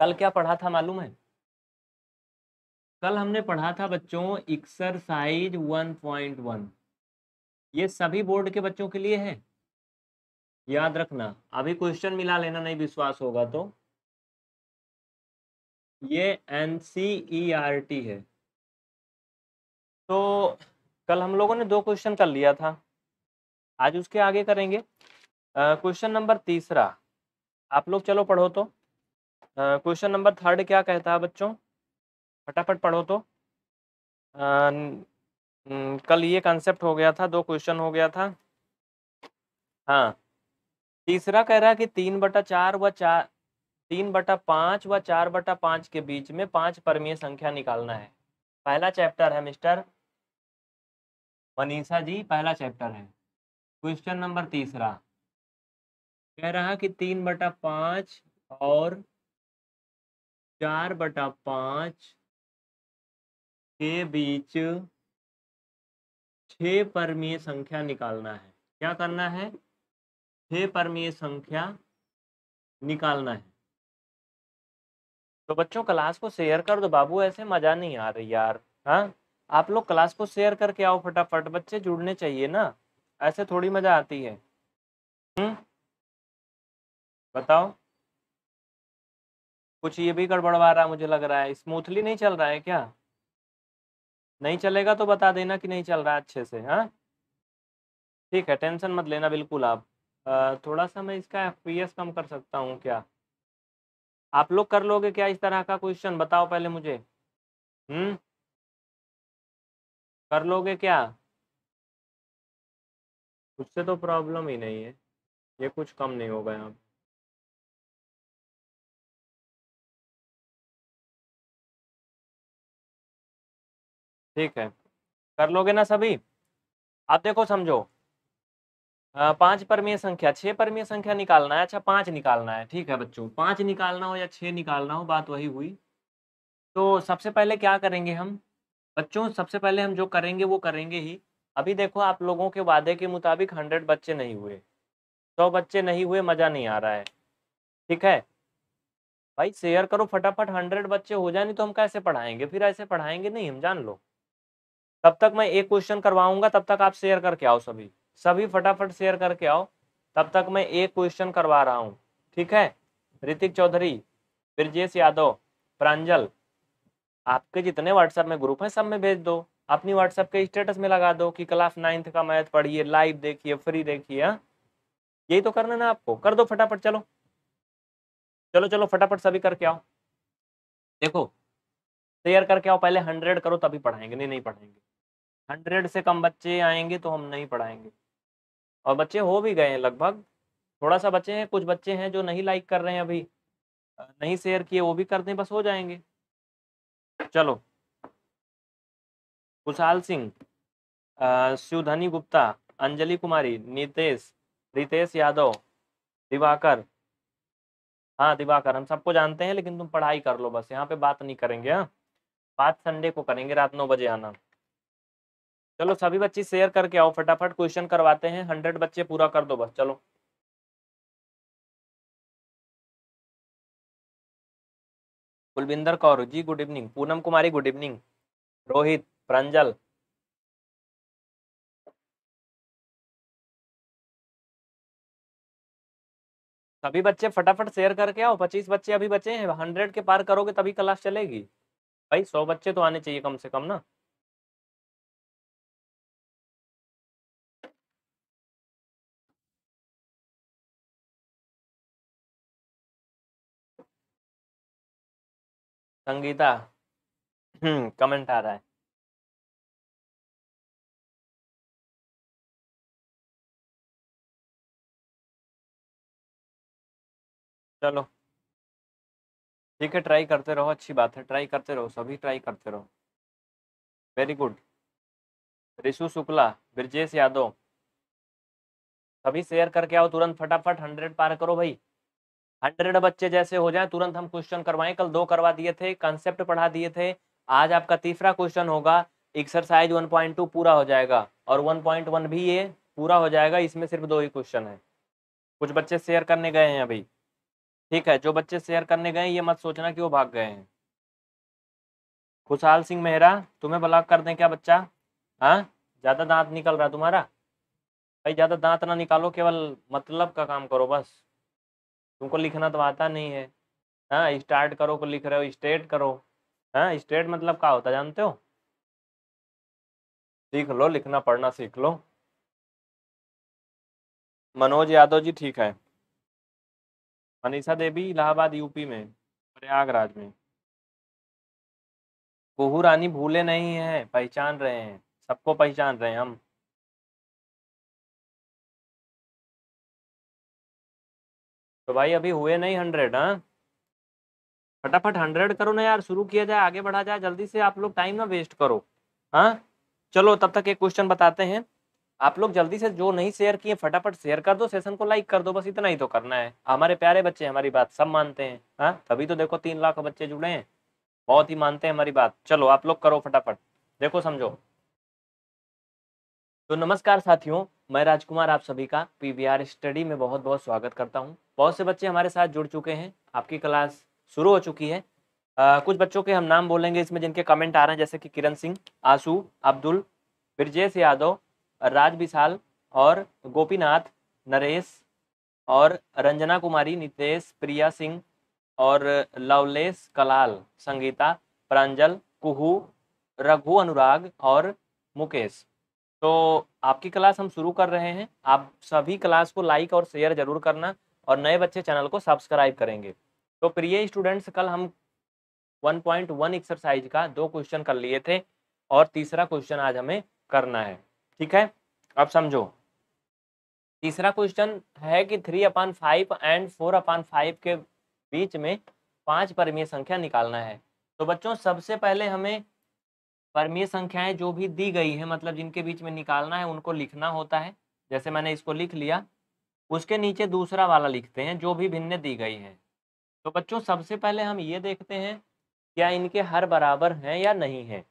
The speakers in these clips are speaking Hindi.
कल क्या पढ़ा था मालूम है कल हमने पढ़ा था बच्चों एक्सरसाइज 1.1 ये सभी बोर्ड के बच्चों के लिए है याद रखना अभी क्वेश्चन मिला लेना नहीं विश्वास होगा तो ये N C E R T है तो कल हम लोगों ने दो क्वेश्चन कर लिया था आज उसके आगे करेंगे क्वेश्चन नंबर तीसरा आप लोग चलो पढ़ो तो क्वेश्चन नंबर थर्ड क्या कहता है बच्चों फटाफट पढ़ो तो आ, न, न, कल ये कंसेप्ट हो गया था दो क्वेश्चन हो गया था हाँ तीसरा कह रहा है कि तीन बटा चार व चार तीन बटा पाँच व चार बटा पाँच के बीच में पांच परमीय संख्या निकालना है पहला चैप्टर है मिस्टर मनीषा जी पहला चैप्टर है क्वेश्चन नंबर तीसरा कह रहा कि तीन बटा पाँच और चार बटा पांच के बीच छः परमीय संख्या निकालना है क्या करना है छः परमीय संख्या निकालना है तो बच्चों क्लास को शेयर कर दो बाबू ऐसे मज़ा नहीं आ रही यार हाँ आप लोग क्लास को शेयर करके आओ फटाफट बच्चे जुड़ने चाहिए ना ऐसे थोड़ी मज़ा आती है हम्म बताओ कुछ ये भी गड़बड़वा रहा है मुझे लग रहा है स्मूथली नहीं चल रहा है क्या नहीं चलेगा तो बता देना कि नहीं चल रहा है अच्छे से हाँ ठीक है टेंशन मत लेना बिल्कुल आप आ, थोड़ा सा मैं इसका एफ कम कर सकता हूँ क्या आप लोग कर लोगे क्या इस तरह का क्वेश्चन बताओ पहले मुझे हम्म कर लोगे क्या उससे तो प्रॉब्लम ही नहीं है ये कुछ कम नहीं होगा यहाँ ठीक है कर लोगे ना सभी आप देखो समझो पांच परमीय संख्या छह परमीय संख्या निकालना है अच्छा पांच निकालना है ठीक है बच्चों पांच निकालना हो या छह निकालना हो बात वही हुई तो सबसे पहले क्या करेंगे हम बच्चों सबसे पहले हम जो करेंगे वो करेंगे ही अभी देखो आप लोगों के वादे के मुताबिक हंड्रेड बच्चे नहीं हुए सौ तो बच्चे नहीं हुए मज़ा नहीं आ रहा है ठीक है भाई शेयर करो फटाफट हंड्रेड बच्चे हो जाए नहीं तो हम कैसे पढ़ाएंगे फिर ऐसे पढ़ाएंगे नहीं हम जान लो तब तक मैं एक क्वेश्चन करवाऊंगा तब तक आप शेयर करके आओ सभी सभी फटाफट शेयर करके आओ तब तक मैं एक क्वेश्चन करवा रहा हूँ ठीक है ऋतिक चौधरी ब्रजेश यादव प्रांजल आपके जितने व्हाट्सएप में ग्रुप हैं सब में भेज दो अपनी व्हाट्सएप के स्टेटस में लगा दो कि क्लास नाइन्थ का मैथ पढ़िए लाइव देखिए फ्री देखिए हाँ? यही तो करना ना आपको कर दो फटाफट चलो चलो चलो फटाफट सभी करके आओ देखो शेयर करके आओ पहले हंड्रेड करो तभी पढ़ाएंगे नहीं नहीं पढ़ाएंगे हंड्रेड से कम बच्चे आएंगे तो हम नहीं पढ़ाएंगे और बच्चे हो भी गए हैं लगभग थोड़ा सा बच्चे हैं कुछ बच्चे हैं जो नहीं लाइक कर रहे हैं अभी नहीं शेयर किए वो भी कर दें बस हो जाएंगे चलो कुशाल सिंह शिवधनी गुप्ता अंजलि कुमारी नितेश रितेश यादव दिवाकर हाँ दिवाकर हम सबको जानते हैं लेकिन तुम पढ़ाई कर लो बस यहाँ पे बात नहीं करेंगे हाँ बात संडे को करेंगे रात नौ बजे आना चलो सभी बच्चे शेयर करके आओ फटाफट क्वेश्चन करवाते हैं हंड्रेड बच्चे पूरा कर दो बस चलो Kulvinder Kaur ji good evening Poonam Kumari good evening Rohit Pranjal सभी बच्चे फटाफट शेयर करके आओ पच्चीस बच्चे अभी बचे हैं हंड्रेड के पार करोगे तभी क्लास चलेगी भाई सौ बच्चे तो आने चाहिए कम से कम ना संगीता कमेंट हम्म, आ रहा है चलो ठीक है ट्राई करते रहो अच्छी बात है ट्राई करते रहो सभी ट्राई करते रहो वेरी गुड रिशु शुक्ला ब्रजेश यादव सभी शेयर करके आओ तुरंत फटाफट हंड्रेड पार करो भाई हंड्रेड बच्चे जैसे हो जाए तुरंत हम क्वेश्चन करवाएं कल दो करवा दिए थे कंसेप्ट पढ़ा दिए थे आज आपका तीसरा क्वेश्चन होगा एक्सरसाइज 1.2 पूरा हो जाएगा और 1.1 भी ये पूरा हो जाएगा इसमें सिर्फ दो ही क्वेश्चन है कुछ बच्चे शेयर करने गए हैं अभी ठीक है जो बच्चे शेयर करने गए ये मत सोचना कि वो भाग गए हैं खुशहाल सिंह मेहरा तुम्हें ब्लॉक कर दें क्या बच्चा हाँ ज़्यादा दांत निकल रहा तुम्हारा भाई ज़्यादा दांत ना निकालो केवल मतलब का काम करो बस तुमको लिखना तो आता नहीं है हाँ स्टार्ट करो को लिख रहे हो स्ट्रेट करो हाँ स्ट्रेट मतलब क्या होता जानते हो सीख लो लिखना पढ़ना सीख लो मनोज यादव जी ठीक है मनीषा देवी इलाहाबाद यूपी में प्रयागराज में कुहू रानी भूले नहीं है पहचान रहे हैं सबको पहचान रहे हैं हम तो भाई अभी हुए नहीं हंड्रेड हाँ फटाफट हंड्रेड करो ना यार शुरू किया जाए आगे बढ़ा जाए जल्दी से आप लोग टाइम ना वेस्ट करो हाँ चलो तब तक एक क्वेश्चन बताते हैं आप लोग जल्दी से जो नहीं शेयर किए फटाफट शेयर कर दो सेशन को लाइक कर दो बस इतना ही तो करना है हमारे प्यारे बच्चे हमारी बात सब मानते हैं हाँ तभी तो देखो तीन लाख बच्चे जुड़े हैं बहुत ही मानते हैं हमारी बात चलो आप लोग करो फटाफट देखो समझो तो नमस्कार साथियों मैं राजकुमार आप सभी का पीवीआर स्टडी में बहुत बहुत स्वागत करता हूं बहुत से बच्चे हमारे साथ जुड़ चुके हैं आपकी क्लास शुरू हो चुकी है आ, कुछ बच्चों के हम नाम बोलेंगे इसमें जिनके कमेंट आ रहे हैं जैसे कि किरण सिंह आंसू अब्दुल ब्रजेश यादव राज विशाल और गोपीनाथ नरेश और रंजना कुमारी नितेश प्रिया सिंह और लवलेश कलाल संगीता प्रांजल कुहू रघु अनुराग और मुकेश तो आपकी क्लास हम शुरू कर रहे हैं आप सभी क्लास को लाइक और शेयर जरूर करना और नए बच्चे चैनल को सब्सक्राइब करेंगे तो प्रिय स्टूडेंट्स कल हम 1.1 एक्सरसाइज का दो क्वेश्चन कर लिए थे और तीसरा क्वेश्चन आज हमें करना है ठीक है अब समझो तीसरा क्वेश्चन है कि three upon five and four upon five के बीच में पांच परिमेय संख्या निकालना है तो बच्चों सबसे पहले हमें परमीय संख्याएं जो भी दी गई है मतलब जिनके बीच में निकालना है उनको लिखना होता है जैसे मैंने इसको लिख लिया उसके नीचे दूसरा वाला लिखते हैं जो भी भिन्न दी गई है तो बच्चों सबसे पहले हम ये देखते हैं क्या इनके हर बराबर हैं या नहीं है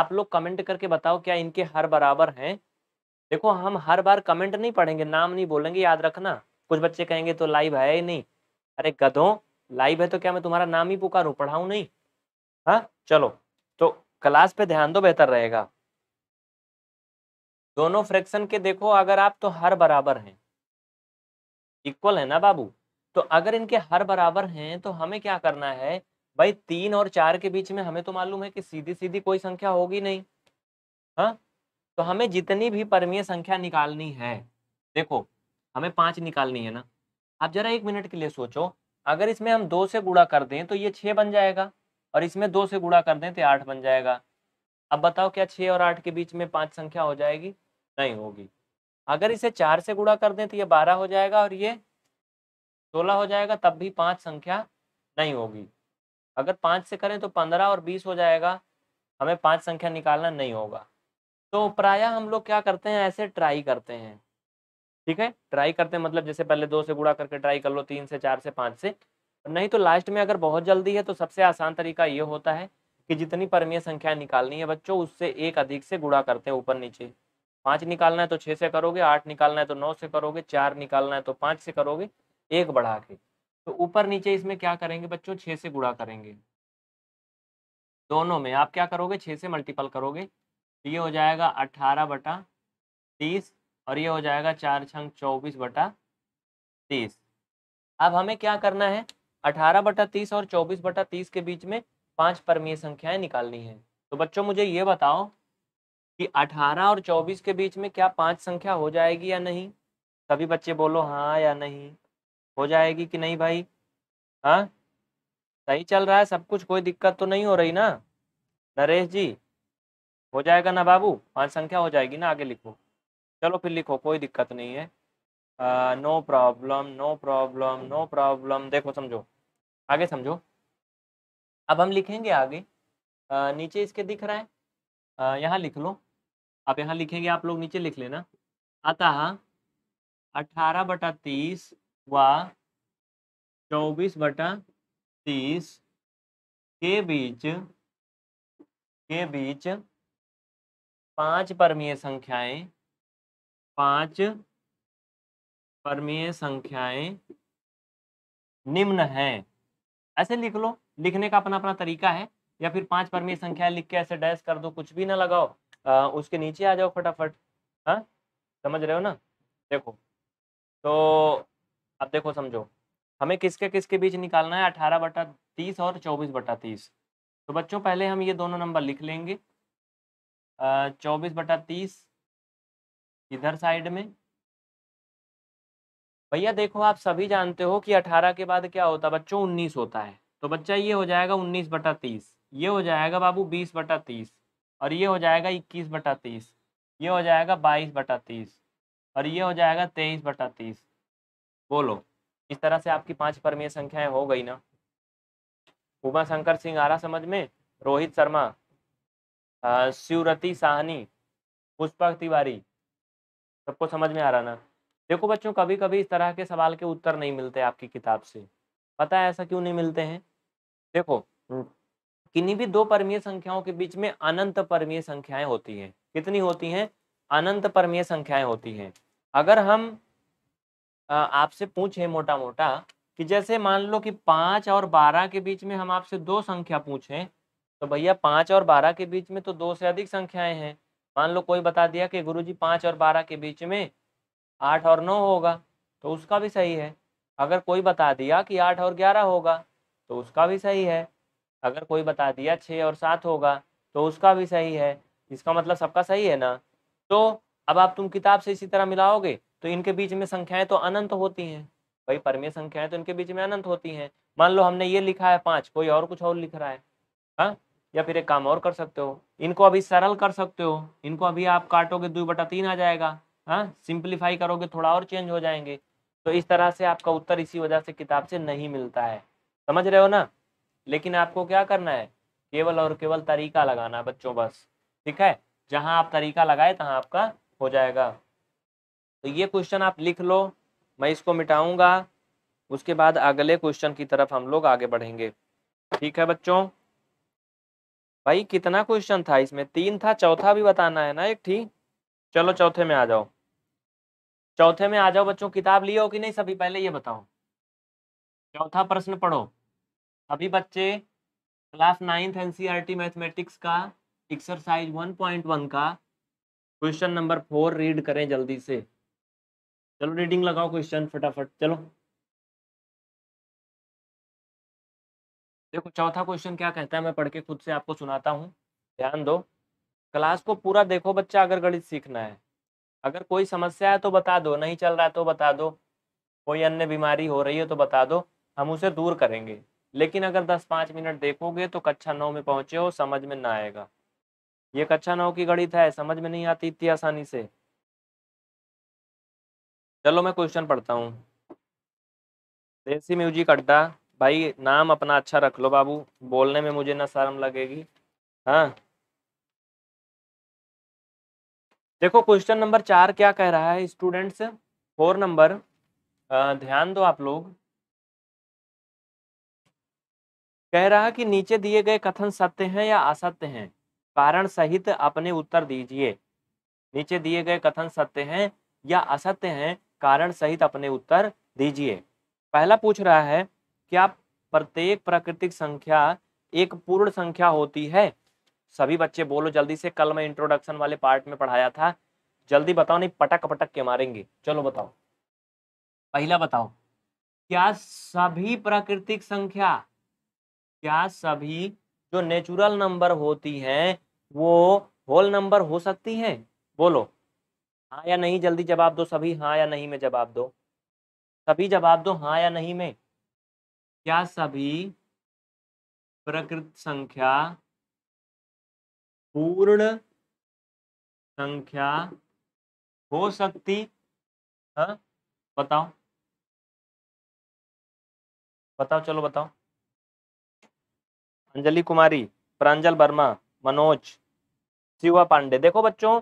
आप लोग कमेंट करके बताओ क्या इनके हर बराबर हैं देखो हम हर बार कमेंट नहीं पढ़ेंगे नाम नहीं बोलेंगे याद रखना कुछ बच्चे कहेंगे तो लाइव है ही नहीं अरे गधों लाइव है तो क्या मैं तुम्हारा नाम ही पुकारूँ पढ़ाऊँ नहीं हाँ चलो क्लास पे ध्यान दो तो बेहतर रहेगा दोनों फ्रैक्शन के देखो अगर आप तो हर बराबर हैं इक्वल है ना बाबू तो अगर इनके हर बराबर हैं तो हमें क्या करना है भाई तीन और चार के बीच में हमें तो मालूम है कि सीधी सीधी कोई संख्या होगी नहीं हा? तो हमें जितनी भी परमीय संख्या निकालनी है देखो हमें पांच निकालनी है ना आप जरा एक मिनट के लिए सोचो अगर इसमें हम दो से गुड़ा कर दें तो ये छह बन जाएगा और इसमें दो से गुड़ा कर दें तो आठ बन जाएगा अब बताओ क्या छः और आठ के बीच में पाँच संख्या हो जाएगी नहीं होगी अगर इसे चार से गुड़ा कर दें तो ये बारह हो जाएगा और ये सोलह हो जाएगा तब भी पाँच संख्या नहीं होगी अगर पाँच से करें तो पंद्रह और बीस हो जाएगा हमें पाँच संख्या निकालना नहीं होगा तो प्रायः हम लोग क्या करते हैं ऐसे ट्राई करते हैं ठीक है ट्राई करते हैं मतलब जैसे पहले दो से गुड़ा करके ट्राई कर लो तीन से चार से पाँच से नहीं तो लास्ट में अगर बहुत जल्दी है तो सबसे आसान तरीका ये होता है कि जितनी परमीय संख्या निकालनी है बच्चों उससे एक अधिक से गुड़ा करते हैं ऊपर नीचे पाँच निकालना है तो छः से करोगे आठ निकालना है तो नौ से करोगे चार निकालना है तो पाँच से करोगे एक बढ़ा के तो ऊपर नीचे इसमें क्या करेंगे बच्चों छः से गुड़ा करेंगे दोनों में आप क्या करोगे छः से मल्टीपल करोगे तो ये हो जाएगा अट्ठारह बटा तीस और ये हो जाएगा चार छंग चौबीस बटा तीस अब हमें क्या करना है अठारह बटा तीस और चौबीस बटा तीस के बीच में पांच परमीय संख्याएं निकालनी है तो बच्चों मुझे ये बताओ कि 18 और 24 के बीच में क्या पांच संख्या हो जाएगी या नहीं सभी बच्चे बोलो हाँ या नहीं हो जाएगी कि नहीं भाई हाँ सही चल रहा है सब कुछ कोई दिक्कत तो नहीं हो रही ना नरेश जी हो जाएगा ना बाबू पांच संख्या हो जाएगी ना आगे लिखो चलो फिर लिखो कोई दिक्कत नहीं है no problem no problem no problem देखो समझो आगे समझो अब हम लिखेंगे आगे uh, नीचे इसके दिख रहा है यहाँ लिख लो आप यहाँ लिखेंगे आप लोग नीचे लिख लेना अतः अठारह बटा तीस व चौबीस बटा तीस के बीच के बीच पांच परमीय संख्याएं पांच परमीय संख्याएं निम्न हैं ऐसे लिख लो लिखने का अपना अपना तरीका है या फिर पांच परमीय संख्या लिख के ऐसे डैश कर दो कुछ भी ना लगाओ आ, उसके नीचे आ जाओ फटाफट हाँ समझ रहे हो ना देखो तो अब देखो समझो हमें किसके किसके बीच निकालना है अठारह बटा तीस और चौबीस बटा तीस तो बच्चों पहले हम ये दोनों नंबर लिख लेंगे चौबीस बटा तीस इधर साइड में भैया देखो आप सभी जानते हो कि 18 के बाद क्या होता है बच्चों 19 होता है तो बच्चा ये हो जाएगा 19 बटा तीस ये हो जाएगा बाबू 20 बटा तीस और ये हो जाएगा 21 बटा तीस ये हो जाएगा 22 बटा तीस और ये हो जाएगा 23 बटा तीस बोलो इस तरह से आपकी पांच परमीय संख्याएं हो गई ना उमा शंकर सिंह आरा समझ में रोहित शर्मा शिवरती साहनी पुष्पक तिवारी सबको समझ में आ रहा ना देखो बच्चों कभी कभी इस तरह के सवाल के उत्तर नहीं मिलते आपकी किताब से पता है ऐसा क्यों नहीं मिलते हैं देखो किन्हीं भी दो परमीय संख्याओं के बीच में अनंत परमीय संख्याएं होती हैं कितनी होती हैं अनंत परमीय संख्याएं होती हैं अगर हम आपसे पूछे मोटा मोटा कि जैसे मान लो कि पाँच और बारह के बीच में हम आपसे दो संख्या पूछें तो भैया पाँच और बारह के बीच में तो दो से अधिक संख्याएं हैं मान लो कोई बता दिया कि गुरुजी पाँच और बारह के बीच में आठ और नौ होगा तो उसका भी सही है अगर कोई बता दिया कि आठ और ग्यारह होगा तो उसका भी सही है अगर कोई बता दिया छः और सात होगा तो उसका भी सही है इसका मतलब सबका सही है ना तो अब आप तुम किताब से इसी तरह मिलाओगे तो इनके बीच में संख्याएं तो अनंत होती हैं भाई परमीय संख्याएं तो इनके बीच में अनंत होती हैं मान लो हमने ये लिखा है पाँच कोई और कुछ और लिख रहा है हाँ या फिर एक काम और कर सकते हो इनको अभी सरल कर सकते हो इनको अभी आप काटोगे दो बटा तीन आ जाएगा हाँ सिंप्लीफाई करोगे थोड़ा और चेंज हो जाएंगे तो इस तरह से आपका उत्तर इसी वजह से किताब से नहीं मिलता है समझ रहे हो ना लेकिन आपको क्या करना है केवल और केवल तरीका लगाना बच्चों बस ठीक है जहां आप तरीका लगाए तहां आपका हो जाएगा तो ये क्वेश्चन आप लिख लो मैं इसको मिटाऊंगा उसके बाद अगले क्वेश्चन की तरफ हम लोग आगे बढ़ेंगे ठीक है बच्चों भाई कितना क्वेश्चन था इसमें तीन था चौथा भी बताना है ना एक ठीक चलो चौथे में आ जाओ चौथे में आ जाओ बच्चों किताब लिए हो कि नहीं सभी पहले ये बताओ चौथा प्रश्न पढ़ो अभी बच्चे क्लास नाइन्थ एनसीईआरटी मैथमेटिक्स का एक्सरसाइज 1.1 का क्वेश्चन नंबर फोर रीड करें जल्दी से चलो रीडिंग लगाओ क्वेश्चन फटाफट चलो देखो चौथा क्वेश्चन क्या कहता है मैं पढ़ के खुद से आपको सुनाता हूँ ध्यान दो क्लास को पूरा देखो बच्चा अगर गणित सीखना है अगर कोई समस्या है तो बता दो नहीं चल रहा है तो बता दो कोई अन्य बीमारी हो रही है तो बता दो हम उसे दूर करेंगे लेकिन अगर दस पाँच मिनट देखोगे तो कक्षा नौ में पहुँचे हो समझ में ना आएगा ये कक्षा नौ की गणित है समझ में नहीं आती इतनी आसानी से चलो मैं क्वेश्चन पढ़ता हूँ देसी म्यूजिक अड्डा भाई नाम अपना अच्छा रख लो बाबू बोलने में मुझे ना शर्म लगेगी हाँ देखो क्वेश्चन नंबर चार क्या कह रहा है स्टूडेंट्स फोर नंबर ध्यान दो आप लोग कह रहा कि नीचे दिए गए कथन सत्य हैं या असत्य हैं कारण सहित अपने उत्तर दीजिए नीचे दिए गए कथन सत्य हैं या असत्य हैं कारण सहित अपने उत्तर दीजिए पहला पूछ रहा है क्या प्रत्येक प्राकृतिक संख्या एक पूर्ण संख्या होती है सभी बच्चे बोलो जल्दी से कल मैं इंट्रोडक्शन वाले पार्ट में पढ़ाया था जल्दी बताओ नहीं पटक पटक के मारेंगे चलो बताओ पहला बताओ क्या सभी प्राकृतिक संख्या क्या सभी जो नेचुरल नंबर होती हैं वो होल नंबर हो सकती हैं बोलो हाँ या नहीं जल्दी जवाब दो सभी हाँ या नहीं में जवाब दो सभी जवाब दो हाँ या नहीं में क्या सभी प्रकृत संख्या पूर्ण संख्या हो सकती है हाँ, बताओ बताओ चलो बताओ अंजलि कुमारी प्रांजल वर्मा मनोज शिवा पांडे देखो बच्चों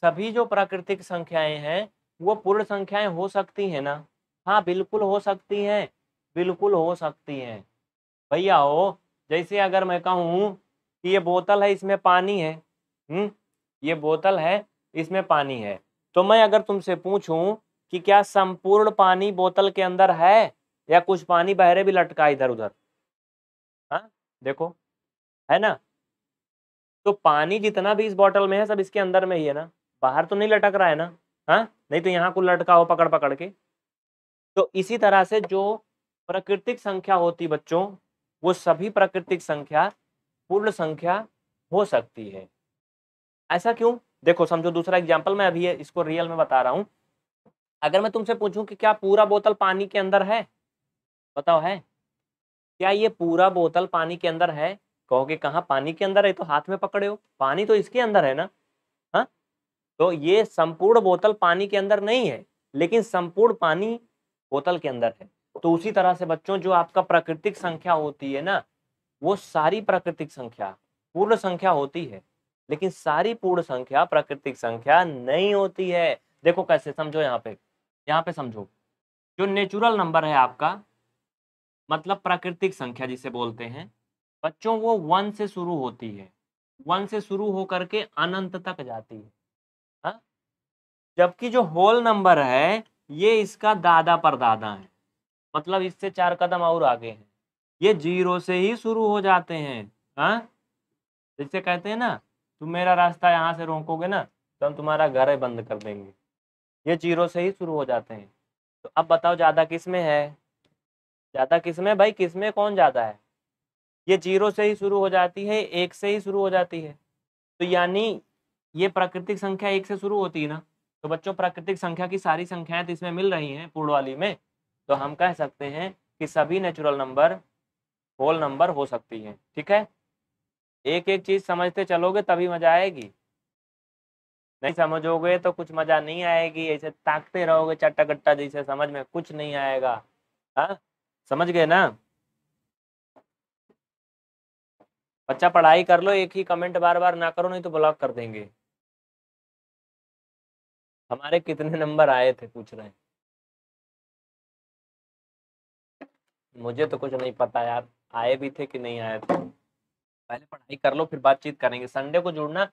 सभी जो प्राकृतिक संख्याएं हैं वो पूर्ण संख्याएं हो सकती हैं ना हाँ बिल्कुल हो सकती हैं बिल्कुल हो सकती हैं भैया हो जैसे अगर मैं कहूँ कि ये बोतल है इसमें पानी है हम्म ये बोतल है इसमें पानी है तो मैं अगर तुमसे पूछूं कि क्या संपूर्ण पानी बोतल के अंदर है या कुछ पानी बहरे भी लटका इधर उधर हाँ देखो है ना तो पानी जितना भी इस बोतल में है सब इसके अंदर में ही है ना बाहर तो नहीं लटक रहा है ना हाँ नहीं तो यहाँ को लटका हो पकड़ पकड़ के तो इसी तरह से जो प्राकृतिक संख्या होती बच्चों वो सभी प्राकृतिक संख्या पूर्ण संख्या हो सकती है ऐसा क्यों देखो समझो दूसरा एग्जाम्पल मैं अभी इसको रियल में बता रहा हूं अगर मैं तुमसे पूछूं कि क्या पूरा बोतल पानी के अंदर है बताओ है क्या ये पूरा बोतल पानी के अंदर है कहोगे कहाँ पानी के अंदर है तो हाथ में पकड़े हो पानी तो इसके अंदर है ना हाँ तो ये संपूर्ण बोतल पानी के अंदर नहीं है लेकिन संपूर्ण पानी बोतल के अंदर है तो उसी तरह से बच्चों जो आपका प्राकृतिक संख्या होती है ना वो सारी प्राकृतिक संख्या पूर्ण संख्या होती है लेकिन सारी पूर्ण संख्या प्राकृतिक संख्या नहीं होती है देखो कैसे समझो यहाँ पे यहाँ पे समझो जो नेचुरल नंबर है आपका मतलब प्राकृतिक संख्या जिसे बोलते हैं बच्चों वो वन से शुरू होती है वन से शुरू होकर के अनंत तक जाती है हाँ? जबकि जो होल नंबर है ये इसका दादा पर दादा है मतलब इससे चार कदम और आगे है ये जीरो से ही शुरू हो जाते हैं हाँ जैसे कहते हैं ना तुम मेरा रास्ता यहाँ से रोकोगे ना तो हम तुम्हारा घर बंद कर देंगे ये जीरो से ही शुरू हो जाते हैं तो अब बताओ ज़्यादा किस में है ज़्यादा किस में भाई किस में कौन ज़्यादा है ये जीरो से ही शुरू हो जाती है एक से ही शुरू हो जाती है तो यानी ये प्राकृतिक संख्या एक से शुरू होती है ना तो बच्चों प्राकृतिक संख्या की सारी संख्याएं तो इसमें मिल रही हैं वाली में तो हम कह सकते हैं कि सभी नेचुरल नंबर होल नंबर हो सकती है ठीक है एक एक चीज समझते चलोगे तभी मजा आएगी नहीं समझोगे तो कुछ मजा नहीं आएगी ऐसे ताकते रहोगे चट्टा कट्टा जैसे समझ में कुछ नहीं आएगा हा? समझ गए ना बच्चा पढ़ाई कर लो एक ही कमेंट बार बार ना करो नहीं तो ब्लॉक कर देंगे हमारे कितने नंबर आए थे पूछ रहे हैं मुझे तो कुछ नहीं पता यार आए भी थे कि नहीं आए थे पहले पढ़ाई कर लो फिर बातचीत करेंगे संडे को जुड़ना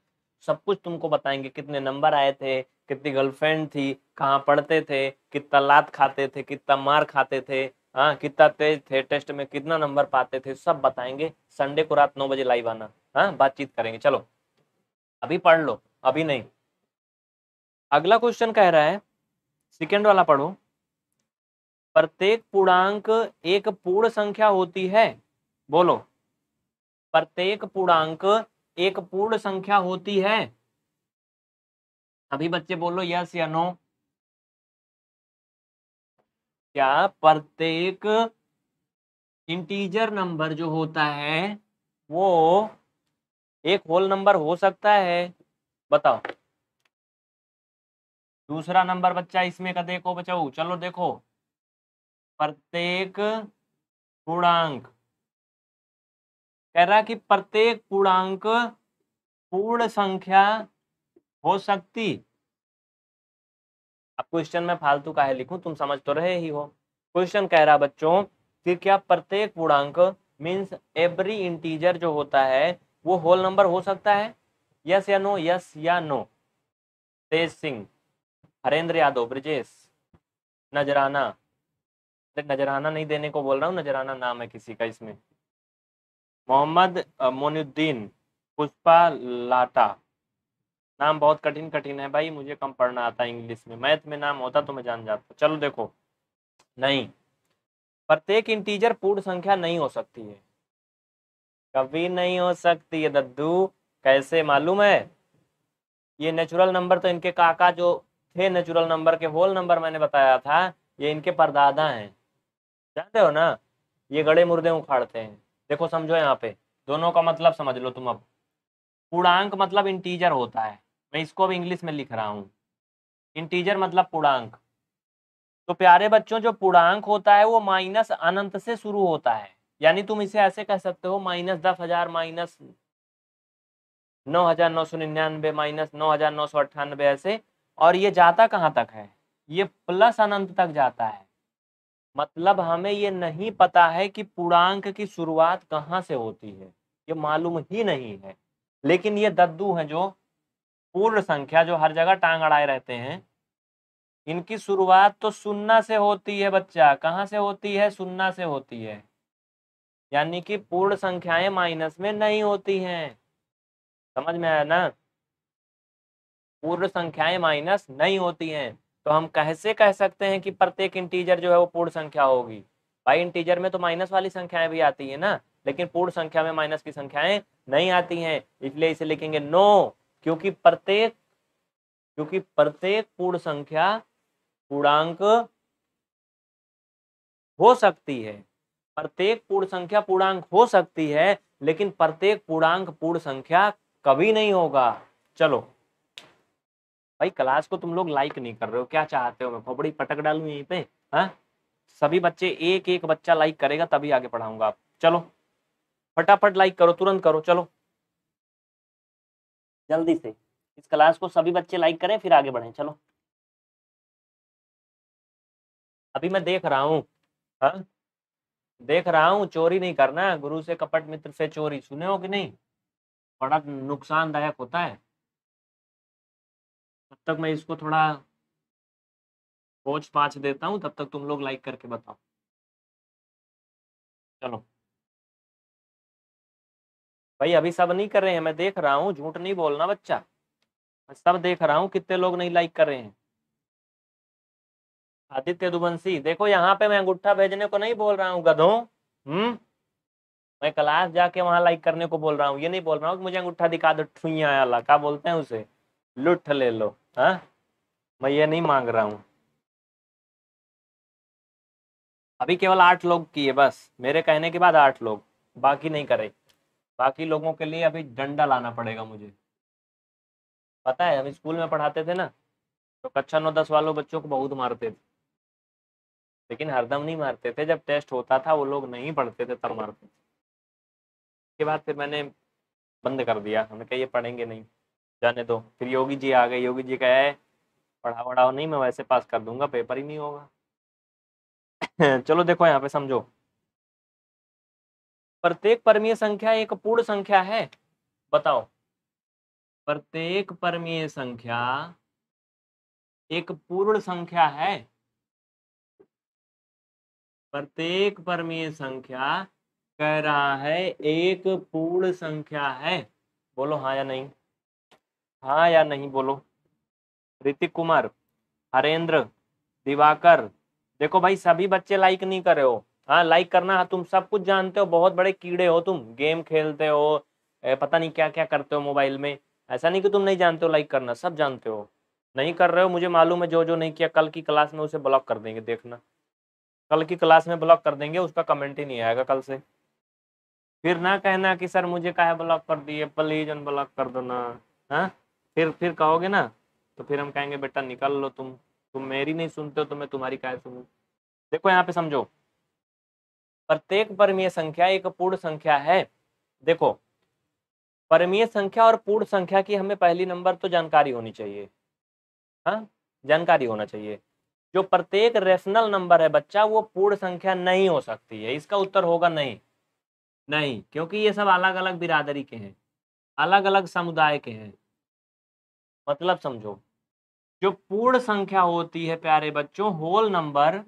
सब कुछ तुमको बताएंगे कितने नंबर आए थे कितनी गर्लफ्रेंड थी कहाँ पढ़ते थे कितना लात खाते थे कितना मार खाते थे हाँ कितना तेज थे टेस्ट में कितना नंबर पाते थे सब बताएंगे संडे को रात नौ बजे लाइव आना हाँ बातचीत करेंगे चलो अभी पढ़ लो अभी नहीं अगला क्वेश्चन कह रहा है सेकेंड वाला पढ़ो प्रत्येक पूर्णांक एक पूर्ण संख्या होती है बोलो प्रत्येक पूर्णांक एक पूर्ण संख्या होती है अभी बच्चे बोलो यस या नो क्या प्रत्येक इंटीजर नंबर जो होता है वो एक होल नंबर हो सकता है बताओ दूसरा नंबर बच्चा इसमें का देखो बचाओ चलो देखो प्रत्येक पूर्णांक कह रहा कि प्रत्येक पूर्णांक पूर्ण संख्या हो सकती अब क्वेश्चन में फालतू का है लिखूं तुम समझ तो रहे ही हो क्वेश्चन कह रहा बच्चों कि क्या प्रत्येक पूर्णांक मीन्स एवरी इंटीजर जो होता है वो होल नंबर हो सकता है यस या नो यस या नो तेज सिंह हरेंद्र यादव ब्रजेश नजराना नजराना नहीं देने को बोल रहा हूँ नजराना नाम है किसी का इसमें मोहम्मद मोनुद्दीन पुष्पा लाटा नाम बहुत कठिन कठिन है भाई मुझे कम पढ़ना आता है इंग्लिश में मैथ में नाम होता तो मैं जान जाता चलो देखो नहीं प्रत्येक इंटीजर पूर्ण संख्या नहीं हो सकती है कभी नहीं हो सकती है दद्दू कैसे मालूम है ये नेचुरल नंबर तो इनके काका जो थे नेचुरल नंबर के होल नंबर मैंने बताया था ये इनके परदादा हैं जानते हो ना ये गड़े मुर्दे उखाड़ते हैं देखो समझो यहाँ पे दोनों का मतलब समझ लो तुम अब पूर्णांक मतलब इंटीजर होता है मैं इसको अब इंग्लिश में लिख रहा हूँ इंटीजर मतलब पूर्णांक तो प्यारे बच्चों जो पूर्णांक होता है वो माइनस अनंत से शुरू होता है यानी तुम इसे ऐसे कह सकते हो माइनस दस हजार माइनस नौ हजार नौ सौ निन्यानवे माइनस नौ हजार नौ सौ अट्ठानबे ऐसे और ये जाता कहाँ तक है ये प्लस अनंत तक जाता है मतलब हमें ये नहीं पता है कि पूर्णांक की शुरुआत कहाँ से होती है ये मालूम ही नहीं है लेकिन ये दद्दू हैं जो पूर्ण संख्या जो हर जगह टांग अड़ाए रहते हैं इनकी शुरुआत तो सुन्ना से होती है बच्चा कहाँ से होती है सुन्ना से होती है यानी कि पूर्ण संख्याएं माइनस में नहीं होती हैं समझ में आया ना पूर्ण संख्याएं माइनस नहीं होती हैं तो हम कैसे कह सकते हैं कि प्रत्येक इंटीजर जो है वो पूर्ण संख्या होगी भाई इंटीजर में तो माइनस वाली संख्याएं भी आती है ना लेकिन पूर्ण संख्या में माइनस की संख्याएं नहीं आती हैं इसलिए इसे लिखेंगे नो क्योंकि प्रत्येक क्योंकि प्रत्येक पूर्ण संख्या पूर्णांक हो सकती है प्रत्येक पूर्ण संख्या पूर्णांक हो सकती है लेकिन प्रत्येक पूर्णांक पूर्ण संख्या कभी नहीं होगा चलो भाई क्लास को तुम लोग लाइक नहीं कर रहे हो क्या चाहते हो मैं खोपड़ी पटक डालू यहीं पे हाँ सभी बच्चे एक एक बच्चा लाइक करेगा तभी आगे पढ़ाऊंगा आप चलो फटाफट लाइक करो तुरंत करो चलो जल्दी से इस क्लास को सभी बच्चे लाइक करें फिर आगे बढ़े चलो अभी मैं देख रहा हूँ हाँ? देख रहा हूँ चोरी नहीं करना गुरु से कपट मित्र से चोरी सुने हो कि नहीं बड़ा नुकसानदायक होता है तब तक मैं इसको थोड़ा पोच पाच देता हूँ तब तक तुम लोग लाइक करके बताओ चलो भाई अभी सब नहीं कर रहे हैं मैं देख रहा हूँ झूठ नहीं बोलना बच्चा मैं सब देख रहा हूँ कितने लोग नहीं लाइक कर रहे हैं आदित्य दुबंसी देखो यहाँ पे मैं अंगूठा भेजने को नहीं बोल रहा हूँ गधों हम्म मैं क्लास जाके वहां लाइक करने को बोल रहा हूँ ये नहीं बोल रहा हूँ मुझे अंगूठा दिखा दो ठुइया अल्लाह क्या बोलते हैं उसे लुट ले लो हा? मैं ये नहीं मांग रहा हूं अभी केवल आठ लोग किए बस मेरे कहने के बाद आठ लोग बाकी नहीं करे बाकी लोगों के लिए अभी डंडा लाना पड़ेगा मुझे पता है हम स्कूल में पढ़ाते थे ना तो कक्षा नौ दस वालों बच्चों को बहुत मारते थे लेकिन हरदम नहीं मारते थे जब टेस्ट होता था वो लोग नहीं पढ़ते थे तब मारते थे उसके बाद फिर मैंने बंद कर दिया हमने कहा ये पढ़ेंगे नहीं जाने दो फिर योगी जी आ गए योगी जी कह पढ़ा वढ़ाओ नहीं मैं वैसे पास कर दूंगा पेपर ही नहीं होगा चलो देखो यहाँ पे समझो प्रत्येक परमीय संख्या एक पूर्ण संख्या है बताओ प्रत्येक परमीय संख्या एक पूर्ण संख्या है प्रत्येक परमीय संख्या कह रहा है एक पूर्ण संख्या है बोलो हाँ या नहीं हाँ या नहीं बोलो ऋतिक कुमार हरेंद्र दिवाकर देखो भाई सभी बच्चे लाइक नहीं कर रहे हो हाँ लाइक करना हाँ, तुम सब कुछ जानते हो बहुत बड़े कीड़े हो तुम गेम खेलते हो पता नहीं क्या क्या करते हो मोबाइल में ऐसा नहीं कि तुम नहीं जानते हो लाइक करना सब जानते हो नहीं कर रहे हो मुझे मालूम है जो जो नहीं किया कल की क्लास में उसे ब्लॉक कर देंगे देखना कल की क्लास में ब्लॉक कर देंगे उसका कमेंट ही नहीं आएगा कल से फिर ना कहना कि सर मुझे कहा ब्लॉक कर दिए प्लीज अनब्लॉक कर दो ना हाँ फिर फिर कहोगे ना तो फिर हम कहेंगे बेटा निकल लो तुम तुम मेरी नहीं सुनते हो तो मैं तुम्हारी काय सुनू देखो यहाँ पे समझो प्रत्येक परमीय संख्या एक पूर्ण संख्या है देखो परमीय संख्या और पूर्ण संख्या की हमें पहली नंबर तो जानकारी होनी चाहिए हाँ जानकारी होना चाहिए जो प्रत्येक रेशनल नंबर है बच्चा वो पूर्ण संख्या नहीं हो सकती है इसका उत्तर होगा नहीं नहीं क्योंकि ये सब अलग अलग बिरादरी के हैं अलग अलग समुदाय के हैं मतलब समझो जो पूर्ण संख्या होती है प्यारे बच्चों होल नंबर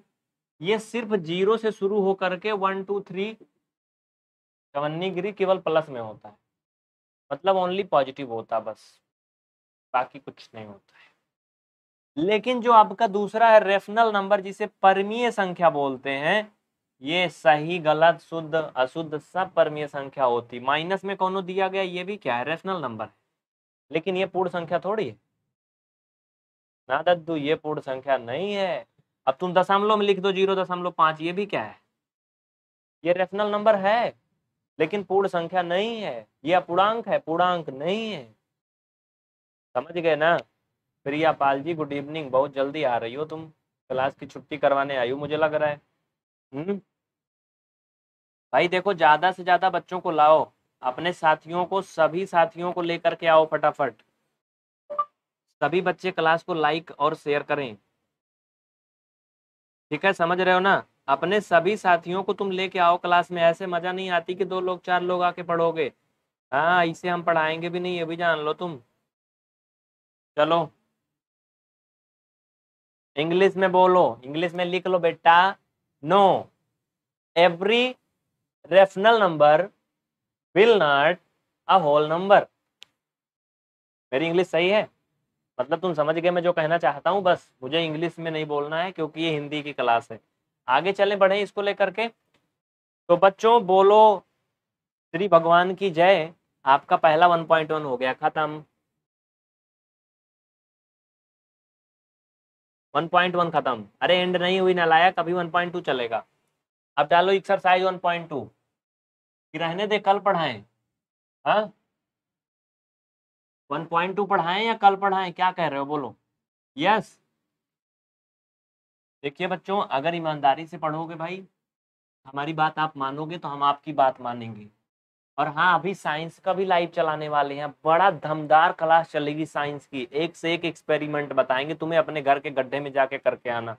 ये सिर्फ जीरो से शुरू होकर के वन टू थ्री चवन्नी गिरी केवल प्लस में होता है मतलब ओनली पॉजिटिव होता बस बाकी कुछ नहीं होता है लेकिन जो आपका दूसरा है रेफनल नंबर जिसे परमीय संख्या बोलते हैं ये सही गलत शुद्ध अशुद्ध सब परमीय संख्या होती माइनस में कौन दिया गया ये भी क्या है रेफनल नंबर है लेकिन ये पूर्ण संख्या थोड़ी है ना दद्दू ये पूर्ण संख्या नहीं है अब तुम दशमलव में लिख दो जीरो दशमलव पांच ये भी क्या है ये रेशनल नंबर है लेकिन पूर्ण संख्या नहीं है ये अपूर्णांक है पूर्णांक नहीं है समझ गए ना प्रिया पाल जी गुड इवनिंग बहुत जल्दी आ रही हो तुम क्लास की छुट्टी करवाने आई हो मुझे लग रहा है हम्म भाई देखो ज्यादा से ज्यादा बच्चों को लाओ अपने साथियों को सभी साथियों को लेकर के आओ फटाफट सभी बच्चे क्लास को लाइक और शेयर करें ठीक है समझ रहे हो ना अपने सभी साथियों को तुम लेके आओ क्लास में ऐसे मजा नहीं आती कि दो लोग चार लोग आके पढ़ोगे हाँ इसे हम पढ़ाएंगे भी नहीं ये भी जान लो तुम चलो इंग्लिश में बोलो इंग्लिश में लिख लो बेटा no every rational number will not a whole number मेरी इंग्लिश सही है मतलब तुम समझ गए मैं जो कहना चाहता हूँ बस मुझे इंग्लिश में नहीं बोलना है क्योंकि ये हिंदी की क्लास है आगे चले बढ़े इसको लेकर के तो बच्चों बोलो श्री भगवान की जय आपका पहला वन पॉइंट वन हो गया खत्म वन पॉइंट वन खत्म अरे एंड नहीं हुई ना लाया कभी वन पॉइंट टू चलेगा अब डालो एक्सरसाइज वन पॉइंट टू रहने दे कल पढ़ाएं हाँ? वन पॉइंट टू पढ़ाए या कल पढ़ाए क्या कह रहे हो बोलो यस yes. देखिए बच्चों अगर ईमानदारी से पढ़ोगे भाई हमारी बात आप मानोगे तो हम आपकी बात मानेंगे और हाँ अभी साइंस का भी लाइव चलाने वाले हैं बड़ा दमदार क्लास चलेगी साइंस की एक से एक एक्सपेरिमेंट बताएंगे तुम्हें अपने घर के गड्ढे में जाके करके आना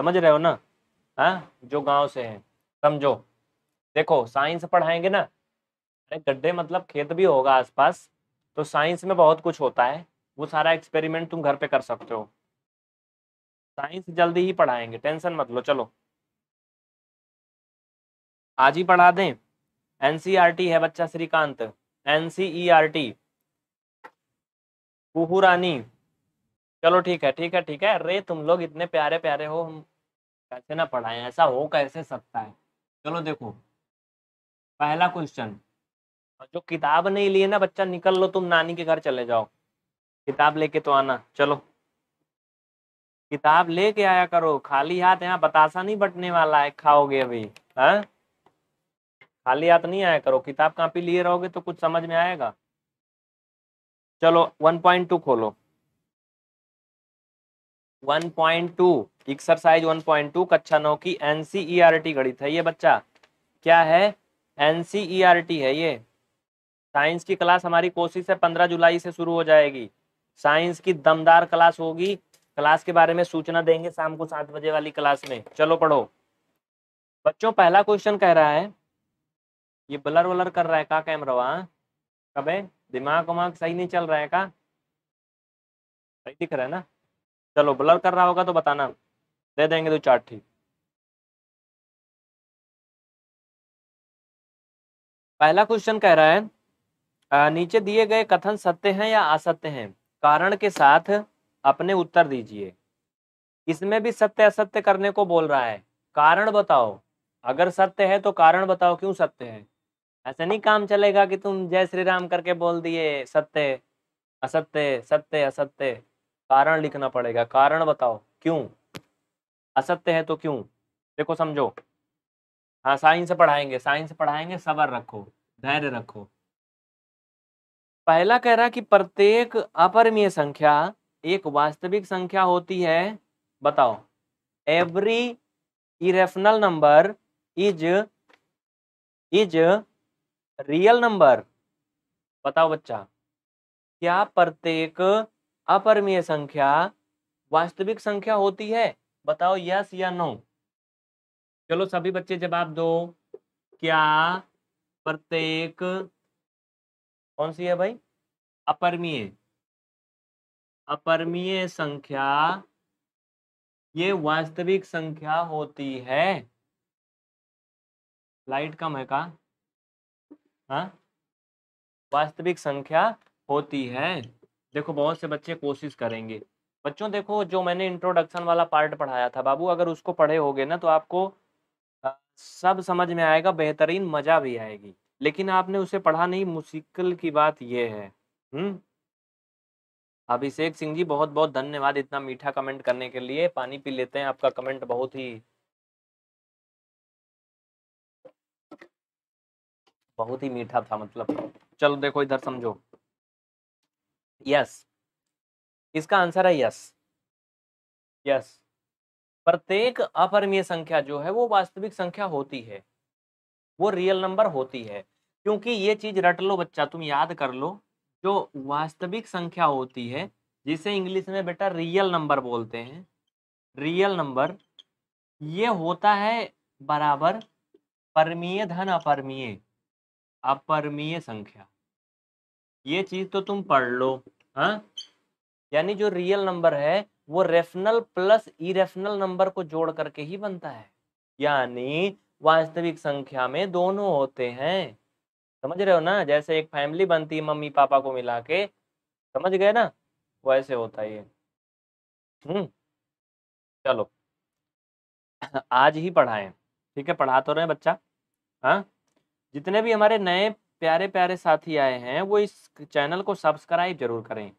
समझ रहे हो ना हाँ जो गांव से है समझो देखो साइंस पढ़ाएंगे ना अरे गड्ढे मतलब खेत भी होगा आसपास तो साइंस में बहुत कुछ होता है वो सारा एक्सपेरिमेंट तुम घर पे कर सकते हो साइंस जल्दी ही पढ़ाएंगे टेंशन मत लो चलो आज ही पढ़ा दें एनसीईआरटी e है बच्चा श्रीकांत एनसीईआरटी कुहुरानी e चलो ठीक है ठीक है ठीक है अरे तुम लोग इतने प्यारे प्यारे हो हम कैसे ना पढ़ाएं ऐसा हो कैसे सकता है चलो देखो पहला क्वेश्चन हाँ, जो किताब नहीं लिए ना बच्चा निकल लो तुम नानी के घर चले जाओ किताब लेके तो आना चलो किताब लेके आया करो खाली हाथ यहाँ बतासा नहीं बटने वाला है खाओगे अभी है हाँ? खाली हाथ नहीं आया करो किताब कापी लिए रहोगे तो कुछ समझ में आएगा चलो वन पॉइंट टू खोलो one point two exercise one point two कक्षा नौ की एनसीईआरटी घड़ी था ये बच्चा क्या है एन e है ये साइंस की क्लास हमारी कोशिश है पंद्रह जुलाई से शुरू हो जाएगी साइंस की दमदार क्लास होगी क्लास के बारे में सूचना देंगे शाम को सात बजे वाली क्लास में चलो पढ़ो बच्चों पहला क्वेश्चन कह रहा है ये ब्लर वलर कर रहा है का कैमरा कब है दिमाग उमाग सही नहीं चल रहा है का सही दिख रहा है ना चलो ब्लर कर रहा होगा तो बताना दे देंगे दो तो चार्ट ठीक पहला क्वेश्चन कह रहा है नीचे दिए गए कथन सत्य हैं या असत्य हैं कारण के साथ अपने उत्तर दीजिए इसमें भी सत्य असत्य करने को बोल रहा है कारण बताओ अगर सत्य है तो कारण बताओ क्यों सत्य है ऐसा नहीं काम चलेगा कि तुम जय श्री राम करके बोल दिए सत्य असत्य सत्य असत्य कारण लिखना पड़ेगा कारण बताओ क्यों असत्य है तो क्यों देखो समझो हाँ साइंस पढ़ाएंगे साइंस पढ़ाएंगे सबर रखो धैर्य रखो पहला कह रहा कि प्रत्येक अपरमीय संख्या एक वास्तविक संख्या होती है बताओ every irrational number is is real number बताओ बच्चा क्या प्रत्येक अपरमीय संख्या वास्तविक संख्या होती है बताओ यस या नो चलो सभी बच्चे जवाब दो क्या प्रत्येक कौन सी है भाई अपरमीय अपरमीय संख्या ये वास्तविक संख्या होती है लाइट कम है का हा? वास्तविक संख्या होती है देखो बहुत से बच्चे कोशिश करेंगे बच्चों देखो जो मैंने इंट्रोडक्शन वाला पार्ट पढ़ाया था बाबू अगर उसको पढ़े होगे ना तो आपको सब समझ में आएगा बेहतरीन मजा भी आएगी लेकिन आपने उसे पढ़ा नहीं मुश्किल की बात यह है हम्म अभिषेक सिंह जी बहुत बहुत धन्यवाद इतना मीठा कमेंट करने के लिए पानी पी लेते हैं आपका कमेंट बहुत ही बहुत ही मीठा था मतलब चलो देखो इधर समझो यस इसका आंसर है यस यस प्रत्येक अपरमीय संख्या जो है वो वास्तविक संख्या होती है वो रियल नंबर होती है क्योंकि ये चीज रट लो बच्चा तुम याद कर लो जो वास्तविक संख्या होती है जिसे इंग्लिश में बेटा रियल नंबर बोलते हैं रियल नंबर ये होता है बराबर परमीय धन अपरमीय अपरमीय संख्या ये चीज तो तुम पढ़ लो हाँ यानी जो रियल नंबर है वो रेफनल प्लस इरेफनल नंबर को जोड़ करके ही बनता है यानी वास्तविक संख्या में दोनों होते हैं समझ रहे हो ना जैसे एक फैमिली बनती है मम्मी पापा को मिला के समझ गए ना वैसे होता है ये हम्म चलो आज ही पढ़ाएं ठीक है पढ़ा तो रहे बच्चा हाँ जितने भी हमारे नए प्यारे प्यारे साथी आए हैं वो इस चैनल को सब्सक्राइब जरूर करें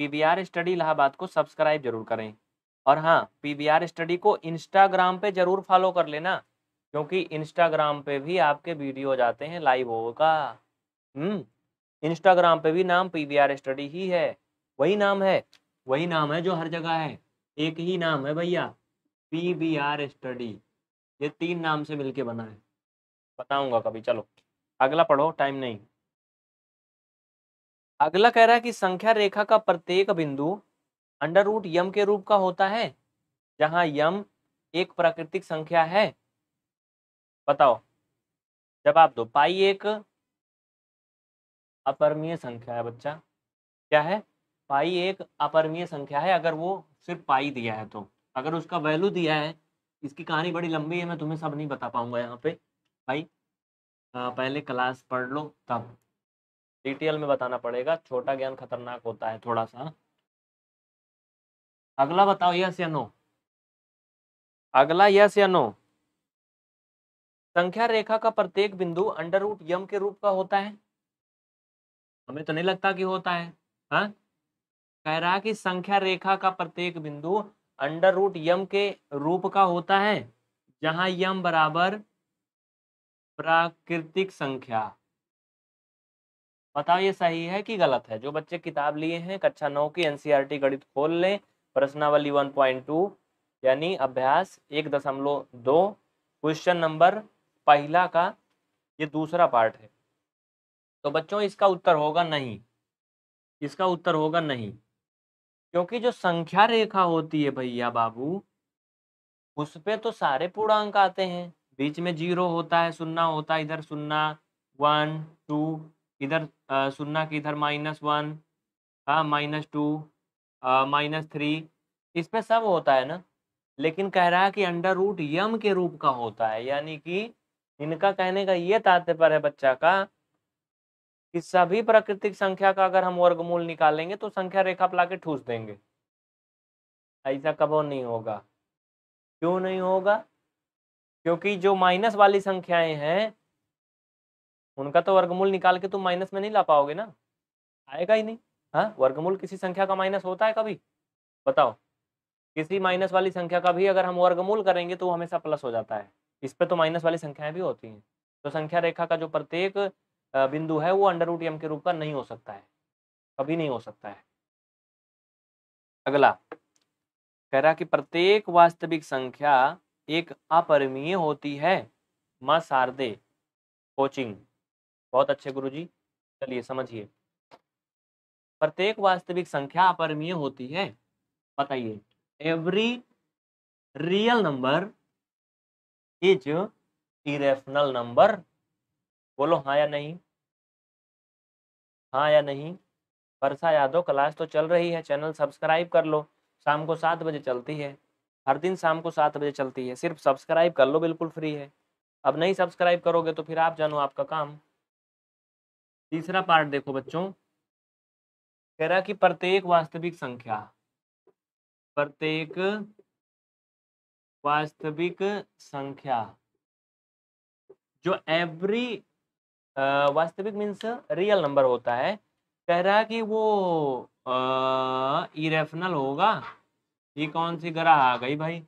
आर स्टडी इलाहाबाद को सब्सक्राइब जरूर करें और हाँ आर स्टडी को इंस्टाग्राम पे जरूर फॉलो कर लेना क्योंकि इंस्टाग्राम पे भी आपके वीडियो जाते हैं लाइव होगा हम्म इंस्टाग्राम पे भी नाम आर स्टडी ही है वही नाम है वही नाम है जो हर जगह है एक ही नाम है भैया पी वी आर स्टडी ये तीन नाम से मिलके बना है बताऊंगा कभी चलो अगला पढ़ो टाइम नहीं अगला कह रहा है कि संख्या रेखा का प्रत्येक बिंदु अंडर रूट यम के रूप का होता है जहां यम एक प्राकृतिक संख्या है बताओ जवाब दो पाई एक अपरमीय संख्या है बच्चा क्या है पाई एक अपरमीय संख्या है अगर वो सिर्फ पाई दिया है तो अगर उसका वैल्यू दिया है इसकी कहानी बड़ी लंबी है मैं तुम्हें सब नहीं बता पाऊंगा यहाँ पे भाई पहले क्लास पढ़ लो तब डिटेल में बताना पड़ेगा छोटा ज्ञान खतरनाक होता है थोड़ा सा अगला बताओ यस या नो अगला यस या नो संख्या रेखा का प्रत्येक बिंदु अंडर रूट यम के रूप का होता है हमें तो नहीं लगता कि होता है हा? कह रहा कि संख्या रेखा का प्रत्येक बिंदु अंडर रूट यम के रूप का होता है जहां यम बराबर प्राकृतिक संख्या बताओ ये सही है कि गलत है जो बच्चे किताब लिए हैं कक्षा नौ की एनसीईआरटी e गणित खोल लें प्रश्नावली 1.2 यानी अभ्यास एक दशमलव दो क्वेश्चन नंबर पहला का ये दूसरा पार्ट है तो बच्चों इसका उत्तर होगा नहीं इसका उत्तर होगा नहीं क्योंकि जो संख्या रेखा होती है भैया बाबू उस पर तो सारे पूर्णांक आते हैं बीच में जीरो होता है सुन्ना होता है इधर सुन्ना वन टू इधर सुनना कि इधर माइनस वन हाँ माइनस टू माइनस थ्री इस पर सब होता है ना लेकिन कह रहा है कि अंडर रूट यम के रूप का होता है यानी कि इनका कहने का ये तात्पर्य है बच्चा का कि सभी प्राकृतिक संख्या का अगर हम वर्गमूल निकालेंगे तो संख्या रेखा पिला के ठूस देंगे ऐसा कबो नहीं होगा क्यों नहीं होगा क्योंकि जो माइनस वाली संख्याएं हैं उनका तो वर्गमूल निकाल के तुम माइनस में नहीं ला पाओगे ना आएगा ही नहीं हाँ वर्गमूल किसी संख्या का माइनस होता है कभी बताओ किसी माइनस वाली संख्या का भी अगर हम वर्गमूल करेंगे तो वो हमेशा प्लस हो जाता है इस पर तो माइनस वाली संख्याएं भी होती हैं तो संख्या रेखा का जो प्रत्येक बिंदु है वो अंडर रूट एम के रूप का नहीं हो सकता है कभी नहीं हो सकता है अगला कह रहा कि प्रत्येक वास्तविक संख्या एक अपरिमीय होती है मा शारदे कोचिंग बहुत अच्छे गुरु जी चलिए समझिए प्रत्येक वास्तविक संख्या अपरमीय होती है बताइए every real number is irrational number बोलो हाँ या नहीं हाँ या नहीं वर्षा यादव क्लास तो चल रही है चैनल सब्सक्राइब कर लो शाम को सात बजे चलती है हर दिन शाम को सात बजे चलती है सिर्फ सब्सक्राइब कर लो बिल्कुल फ्री है अब नहीं सब्सक्राइब करोगे तो फिर आप जानो आपका काम तीसरा पार्ट देखो बच्चों कह रहा कि प्रत्येक वास्तविक संख्या प्रत्येक वास्तविक संख्या जो एवरी वास्तविक मीन्स रियल नंबर होता है कह रहा कि वो इरेफनल होगा ये कौन सी ग्रह आ गई भाई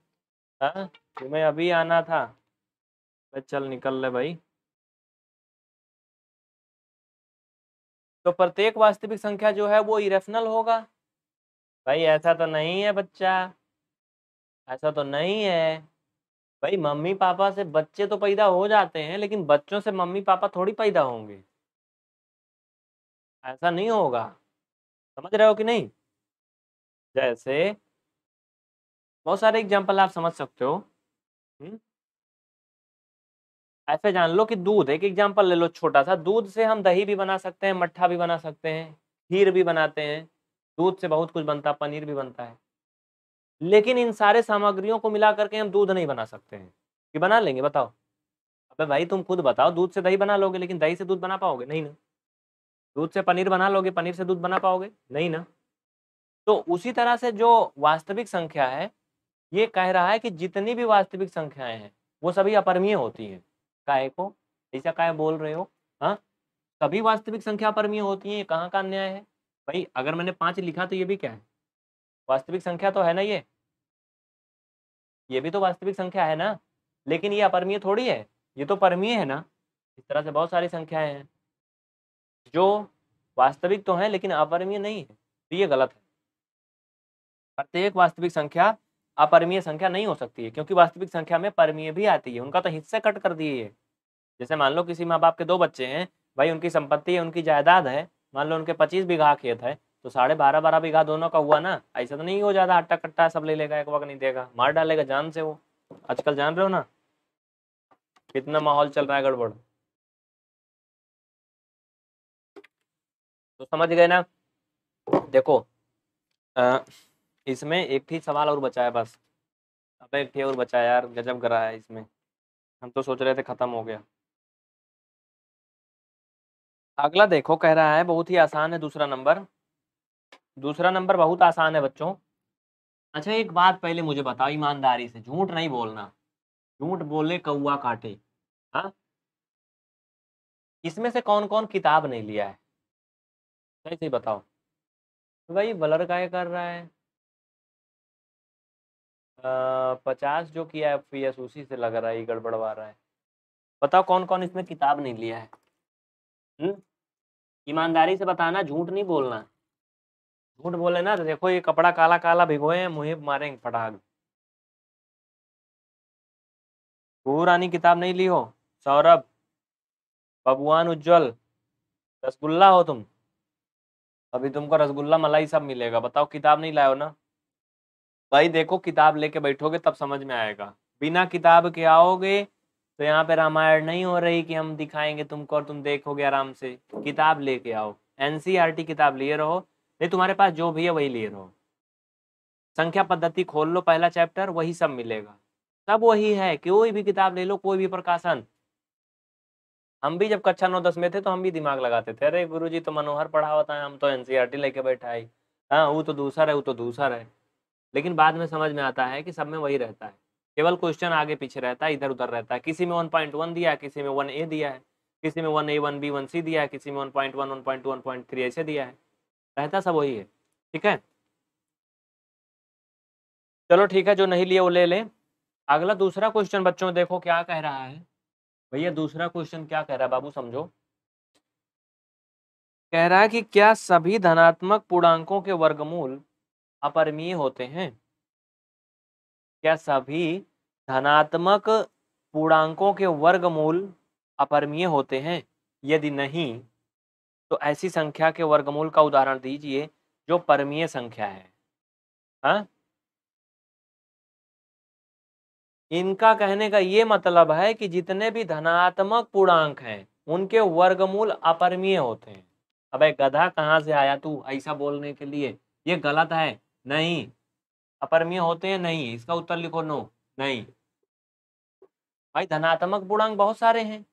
हाँ तुम्हें अभी आना था चल निकल ले भाई तो प्रत्येक वास्तविक संख्या जो है वो इरेशनल होगा भाई ऐसा तो नहीं है बच्चा ऐसा तो नहीं है भाई मम्मी पापा से बच्चे तो पैदा हो जाते हैं लेकिन बच्चों से मम्मी पापा थोड़ी पैदा होंगे ऐसा नहीं होगा समझ रहे हो कि नहीं जैसे बहुत सारे एग्जांपल आप समझ सकते हो हुँ? हम्म? ऐसे जान लो कि दूध एक एग्जाम्पल ले लो छोटा सा दूध से हम दही भी बना सकते हैं मट्ठा भी बना सकते हैं खीर भी बनाते हैं दूध से बहुत कुछ बनता है पनीर भी बनता है लेकिन इन सारे सामग्रियों को मिला करके हम दूध नहीं बना सकते हैं कि बना लेंगे बताओ अबे भाई तुम खुद बताओ दूध से दही बना लोगे लेकिन दही से दूध बना पाओगे नहीं ना दूध से पनीर बना लोगे पनीर से दूध बना पाओगे नहीं ना तो उसी तरह से जो वास्तविक संख्या है ये कह रहा है कि जितनी भी वास्तविक संख्याएं हैं वो सभी अपरमीय होती हैं काय को ऐसा काय बोल रहे हो हाँ सभी वास्तविक संख्या परमीय होती है कहाँ का अन्याय है भाई अगर मैंने पांच लिखा तो ये भी क्या है वास्तविक संख्या तो है ना ये ये भी तो वास्तविक संख्या है ना लेकिन ये अपरमीय थोड़ी है ये तो परमीय है ना इस तरह से बहुत सारी संख्याएं हैं जो वास्तविक तो है लेकिन अपरमीय नहीं है तो ये गलत है प्रत्येक वास्तविक संख्या अपरमीय संख्या नहीं हो सकती है क्योंकि वास्तविक संख्या में परमीय भी आती है उनका तो हिस्से कट कर दिए है जैसे मान लो किसी माँ बाप के दो बच्चे हैं भाई उनकी संपत्ति है उनकी जायदाद है मान लो उनके पच्चीस बीघा खेत है तो साढ़े बारह बारह बीघा दोनों का हुआ ना ऐसा तो नहीं हो ज्यादा हट्टा कट्टा सब ले लेगा एक वक्त नहीं देगा मार डालेगा जान से वो आजकल जान रहे हो ना कितना माहौल चल रहा है गड़बड़ तो समझ गए ना देखो आ, इसमें एक ही सवाल और बचा है बस अब एक ही और बचा यार गजब करा है इसमें हम तो सोच रहे थे ख़त्म हो गया अगला देखो कह रहा है बहुत ही आसान है दूसरा नंबर दूसरा नंबर बहुत आसान है बच्चों अच्छा एक बात पहले मुझे बताओ ईमानदारी से झूठ नहीं बोलना झूठ बोले कौआ काटे हाँ इसमें से कौन कौन किताब नहीं लिया है सही बताओ तो भाई बलर काय कर रहा है पचास जो किया एफ पी एस उसी से लग रहा है गड़बड़वा रहा है बताओ कौन कौन इसमें किताब नहीं लिया है ईमानदारी से बताना झूठ नहीं बोलना झूठ बोले ना तो देखो ये कपड़ा काला काला भिगोए हैं मुहे मारेंगे फटाक पुरानी किताब नहीं ली हो सौरभ भगवान उज्जवल रसगुल्ला हो तुम अभी तुमको रसगुल्ला मलाई सब मिलेगा बताओ किताब नहीं लाए हो ना भाई देखो किताब लेके बैठोगे तब समझ में आएगा बिना किताब के आओगे तो यहाँ पे रामायण नहीं हो रही कि हम दिखाएंगे तुमको और तुम देखोगे आराम से किताब लेके आओ एनसीईआरटी e किताब लिए रहो नहीं तुम्हारे पास जो भी है वही लिए रहो संख्या पद्धति खोल लो पहला चैप्टर वही सब मिलेगा सब वही है कोई भी किताब ले लो कोई भी प्रकाशन हम भी जब कक्षा नौ दस में थे तो हम भी दिमाग लगाते थे अरे गुरु जी तो मनोहर पढ़ा होता है हम तो एनसीआर e लेके बैठा हाँ, तो है हाँ वो तो दूसरा है वो तो दूसरा है लेकिन बाद में समझ में आता है कि सब में वही रहता है केवल क्वेश्चन आगे पीछे रहता है इधर उधर रहता है किसी में वन पॉइंट वन दिया किसी में वन ए दिया है किसी में one A one B one C दिया है किसी में one point one one point two one point three ऐसे दिया है रहता सब वही है ठीक है चलो ठीक है जो नहीं लिया वो ले लें अगला दूसरा क्वेश्चन बच्चों देखो क्या कह रहा है भैया दूसरा क्वेश्चन क्या कह रहा है बाबू समझो कह रहा है कि क्या सभी धनात्मक पूर्णांकों के वर्गमूल अपरमीय होते हैं क्या सभी धनात्मक पूर्णांकों के वर्गमूल अपरमीय होते हैं यदि नहीं तो ऐसी संख्या के वर्गमूल का उदाहरण दीजिए जो परमीय संख्या है हा? इनका कहने का ये मतलब है कि जितने भी धनात्मक पूर्णांक हैं उनके वर्गमूल अपरमीय होते हैं अब गधा कहाँ से आया तू ऐसा बोलने के लिए ये गलत है नहीं अपरमीय होते हैं नहीं इसका उत्तर लिखो नो नहीं भाई धनात्मक पूर्णांक बहुत सारे हैं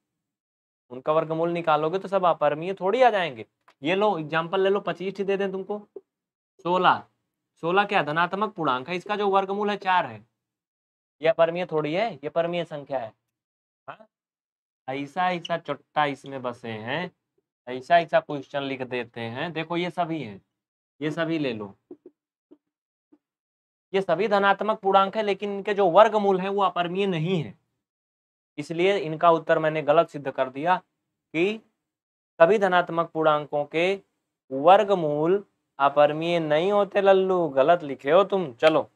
उनका वर्गमूल निकालोगे तो सब अपरमीय थोड़ी आ जाएंगे ये लो एग्जाम्पल ले लो पच्चीस दे दें तुमको सोलह सोलह क्या धनात्मक पूर्णांक है इसका जो वर्गमूल है चार है यह अपरमीय थोड़ी है यह परमीय संख्या है हाँ। ऐसा ऐसा चट्टा इसमें बसे हैं ऐसा ऐसा क्वेश्चन लिख देते हैं देखो ये सभी है ये सभी ले लो ये सभी धनात्मक पूर्णांक है लेकिन इनके जो वर्गमूल है वो अपरमीय नहीं है इसलिए इनका उत्तर मैंने गलत सिद्ध कर दिया कि सभी धनात्मक पूर्णांकों के वर्गमूल अपरमीय नहीं होते लल्लू गलत लिखे हो तुम चलो